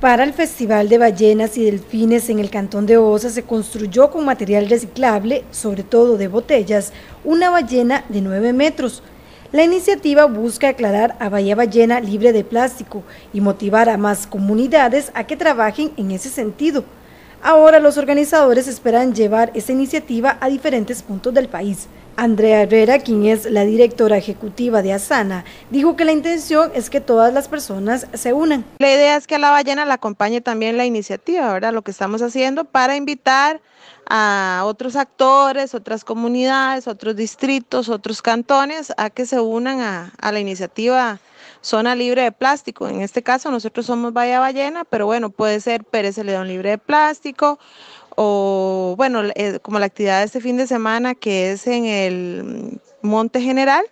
Para el Festival de Ballenas y Delfines en el Cantón de Osa se construyó con material reciclable, sobre todo de botellas, una ballena de 9 metros. La iniciativa busca aclarar a Bahía Ballena libre de plástico y motivar a más comunidades a que trabajen en ese sentido. Ahora los organizadores esperan llevar esta iniciativa a diferentes puntos del país. Andrea Herrera, quien es la directora ejecutiva de Asana, dijo que la intención es que todas las personas se unan. La idea es que a la ballena la acompañe también la iniciativa, ¿verdad? Lo que estamos haciendo para invitar a otros actores, otras comunidades, otros distritos, otros cantones a que se unan a la iniciativa zona libre de plástico. En este caso nosotros somos Bahía Ballena, pero bueno, puede ser Pérez Celedón libre de plástico o bueno, eh, como la actividad de este fin de semana que es en el Monte General,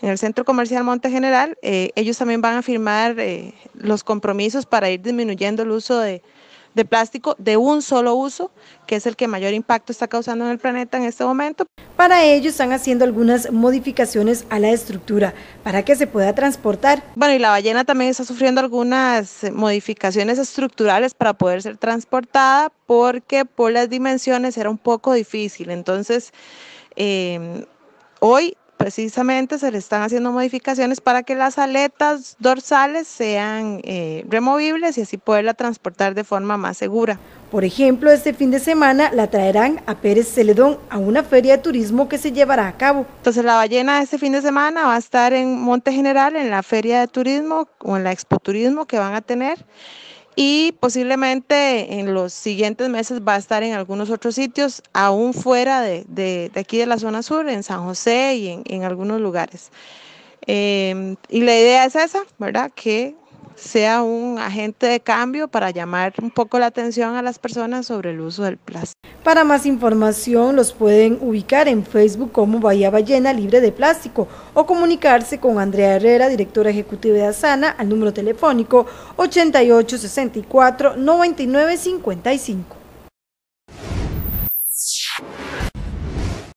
en el Centro Comercial Monte General, eh, ellos también van a firmar eh, los compromisos para ir disminuyendo el uso de, de plástico de un solo uso, que es el que mayor impacto está causando en el planeta en este momento. Para ello están haciendo algunas modificaciones a la estructura para que se pueda transportar. Bueno, y la ballena también está sufriendo algunas eh, modificaciones estructurales para poder ser transportada porque por las dimensiones era un poco difícil. Entonces, eh, hoy precisamente se le están haciendo modificaciones para que las aletas dorsales sean eh, removibles y así poderla transportar de forma más segura. Por ejemplo, este fin de semana la traerán a Pérez Celedón a una feria de turismo que se llevará a cabo. Entonces la ballena este fin de semana va a estar en Monte General en la feria de turismo o en la expo turismo que van a tener y posiblemente en los siguientes meses va a estar en algunos otros sitios, aún fuera de, aquí de la zona sur, en San José y en, algunos lugares. Em, y la idea es esa, ¿verdad? Que sea un agente de cambio para llamar un poco la atención a las personas sobre el uso del plástico. Para más información los pueden ubicar en Facebook como Bahía Ballena Libre de Plástico o comunicarse con Andrea Herrera, directora ejecutiva de Asana, al número telefónico 8864 9955.